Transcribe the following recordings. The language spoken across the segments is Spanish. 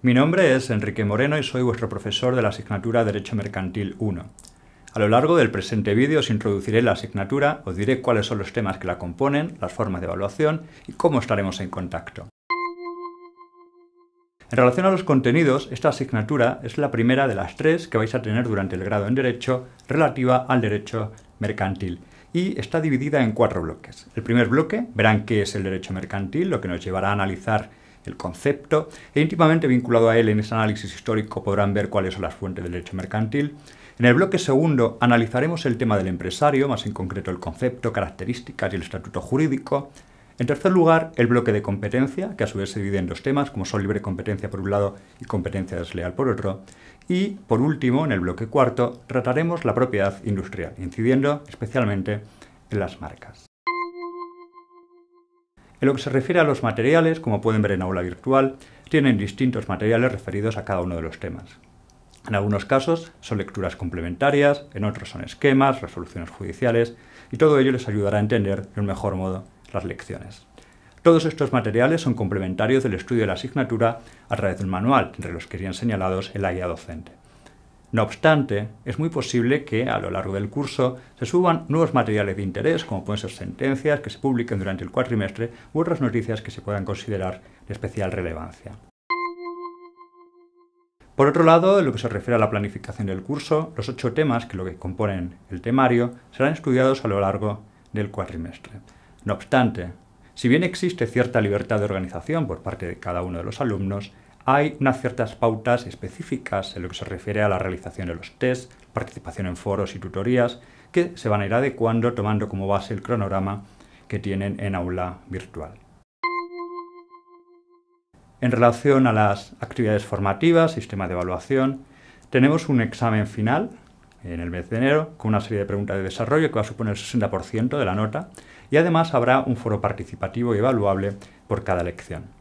Mi nombre es Enrique Moreno y soy vuestro profesor de la asignatura Derecho Mercantil 1. A lo largo del presente vídeo os introduciré la asignatura, os diré cuáles son los temas que la componen, las formas de evaluación y cómo estaremos en contacto. En relación a los contenidos, esta asignatura es la primera de las tres que vais a tener durante el grado en Derecho relativa al Derecho Mercantil y está dividida en cuatro bloques. El primer bloque, verán qué es el derecho mercantil, lo que nos llevará a analizar el concepto, e íntimamente vinculado a él en ese análisis histórico podrán ver cuáles son las fuentes del derecho mercantil. En el bloque segundo analizaremos el tema del empresario, más en concreto el concepto, características y el estatuto jurídico. En tercer lugar, el bloque de competencia, que a su vez se divide en dos temas, como son libre competencia por un lado y competencia desleal por otro. Y, por último, en el bloque cuarto, trataremos la propiedad industrial, incidiendo especialmente en las marcas. En lo que se refiere a los materiales, como pueden ver en aula virtual, tienen distintos materiales referidos a cada uno de los temas. En algunos casos son lecturas complementarias, en otros son esquemas, resoluciones judiciales, y todo ello les ayudará a entender de un mejor modo las lecciones. Todos estos materiales son complementarios del estudio de la asignatura a través de un manual, entre los que serían señalados el la docente. No obstante, es muy posible que a lo largo del curso se suban nuevos materiales de interés, como pueden ser sentencias que se publiquen durante el cuatrimestre u otras noticias que se puedan considerar de especial relevancia. Por otro lado, en lo que se refiere a la planificación del curso, los ocho temas que lo componen el temario serán estudiados a lo largo del cuatrimestre. No obstante, si bien existe cierta libertad de organización por parte de cada uno de los alumnos, hay unas ciertas pautas específicas en lo que se refiere a la realización de los tests, participación en foros y tutorías, que se van a ir adecuando tomando como base el cronograma que tienen en aula virtual. En relación a las actividades formativas, sistema de evaluación, tenemos un examen final en el mes de enero con una serie de preguntas de desarrollo que va a suponer el 60% de la nota y además habrá un foro participativo y evaluable por cada lección.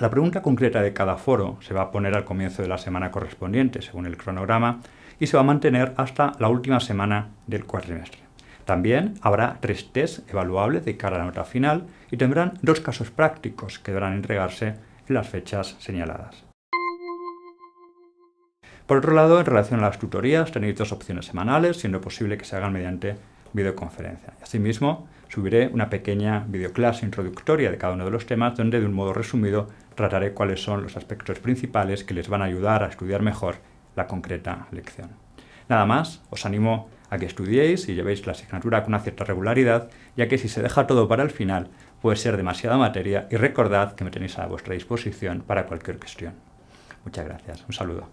La pregunta concreta de cada foro se va a poner al comienzo de la semana correspondiente, según el cronograma, y se va a mantener hasta la última semana del cuatrimestre. También habrá tres tests evaluables de cara a la nota final y tendrán dos casos prácticos que deberán entregarse en las fechas señaladas. Por otro lado, en relación a las tutorías, tenéis dos opciones semanales, siendo posible que se hagan mediante videoconferencia. Asimismo, subiré una pequeña videoclase introductoria de cada uno de los temas donde de un modo resumido trataré cuáles son los aspectos principales que les van a ayudar a estudiar mejor la concreta lección. Nada más, os animo a que estudiéis y llevéis la asignatura con una cierta regularidad, ya que si se deja todo para el final puede ser demasiada materia y recordad que me tenéis a vuestra disposición para cualquier cuestión. Muchas gracias, un saludo.